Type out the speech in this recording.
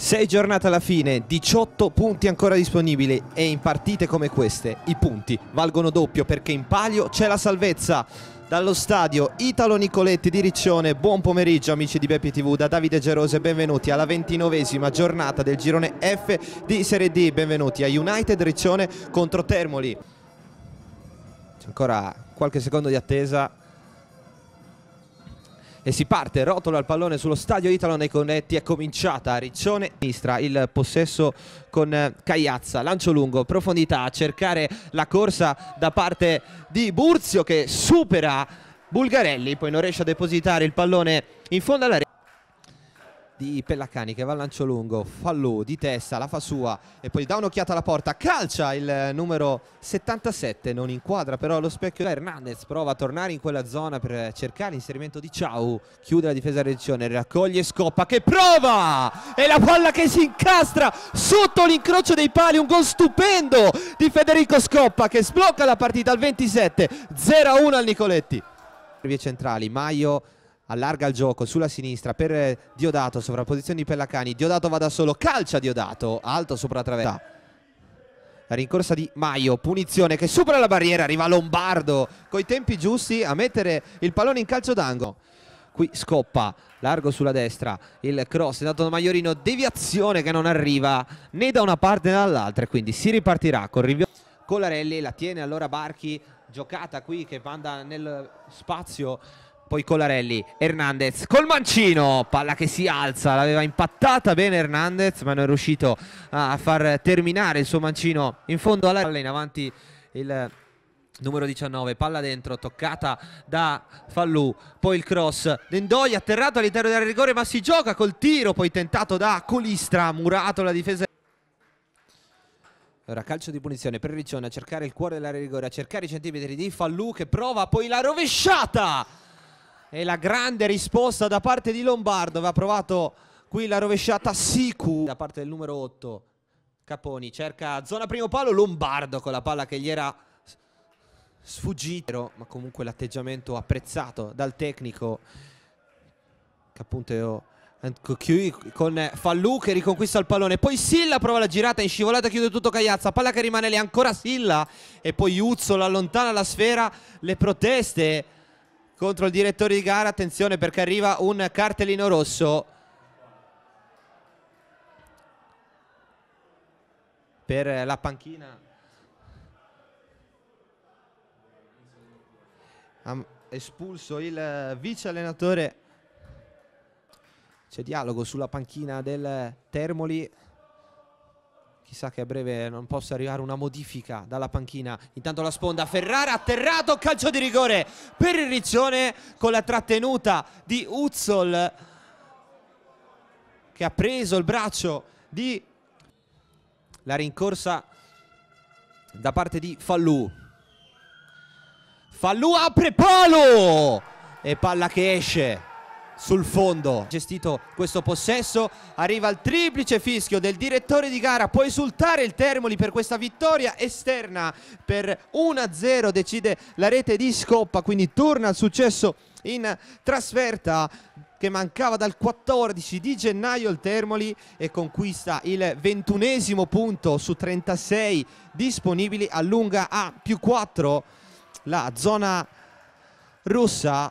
6 giornate alla fine, 18 punti ancora disponibili e in partite come queste i punti valgono doppio perché in palio c'è la salvezza. Dallo stadio Italo Nicoletti di Riccione, buon pomeriggio amici di Beppi TV, da Davide Gerose, benvenuti alla ventinovesima giornata del girone F di Serie D, benvenuti a United Riccione contro Termoli. C'è ancora qualche secondo di attesa, e si parte, rotola il pallone sullo stadio Italo nei connetti, è cominciata Riccione sinistra, il possesso con eh, Cagliazza, lancio lungo, profondità a cercare la corsa da parte di Burzio che supera Bulgarelli, poi non riesce a depositare il pallone in fondo alla rete di Pellacani che va al lancio lungo, fallò di testa, la fa sua e poi dà un'occhiata alla porta, calcia il numero 77, non inquadra però lo specchio da Hernandez, prova a tornare in quella zona per cercare l'inserimento di Ciao, chiude la difesa regione, raccoglie Scoppa che prova e la palla che si incastra sotto l'incrocio dei pali, un gol stupendo di Federico Scoppa che sblocca la partita al 27, 0-1 al Nicoletti. Vie centrali, Maio allarga il gioco sulla sinistra per Diodato, sovrapposizione di Pellacani, Diodato va da solo, calcia Diodato, alto sopra la traversa. La rincorsa di Maio, punizione che supera la barriera, arriva Lombardo coi tempi giusti a mettere il pallone in calcio d'angolo. Qui scoppa, largo sulla destra, il cross è dato da Maiorino, deviazione che non arriva né da una parte né dall'altra, quindi si ripartirà con Rivio. Colarelli la tiene allora Barchi, giocata qui che manda nel spazio poi Colarelli, Hernandez col mancino, palla che si alza, l'aveva impattata bene Hernandez ma non è riuscito a far terminare il suo mancino in fondo alla palla in avanti il numero 19, palla dentro, toccata da Fallù, poi il cross, Dendoia atterrato all'interno del rigore ma si gioca col tiro poi tentato da Colistra, murato la difesa. Ora calcio di punizione per Riccione a cercare il cuore dell'area rigore, a cercare i centimetri di Fallù che prova poi la rovesciata e la grande risposta da parte di Lombardo aveva provato qui la rovesciata Sicu da parte del numero 8 Caponi cerca zona primo palo Lombardo con la palla che gli era sfuggita ma comunque l'atteggiamento apprezzato dal tecnico che appunto con Fallu che riconquista il pallone poi Silla prova la girata in scivolata chiude tutto Cagliazza palla che rimane lì ancora Silla e poi Uzzo allontana la sfera le proteste contro il direttore di gara, attenzione perché arriva un cartellino rosso per la panchina. Ha espulso il eh, vice allenatore. C'è dialogo sulla panchina del Termoli chissà che a breve non possa arrivare una modifica dalla panchina. Intanto la sponda Ferrara atterrato, calcio di rigore per il Riccione con la trattenuta di Uzzol che ha preso il braccio di la rincorsa da parte di Fallù. Fallù apre palo e palla che esce sul fondo. Gestito questo possesso, arriva il triplice fischio del direttore di gara, può esultare il Termoli per questa vittoria esterna per 1-0, decide la rete di Scoppa, quindi torna al successo in trasferta che mancava dal 14 di gennaio il Termoli e conquista il ventunesimo punto su 36 disponibili, allunga a più 4 la zona rossa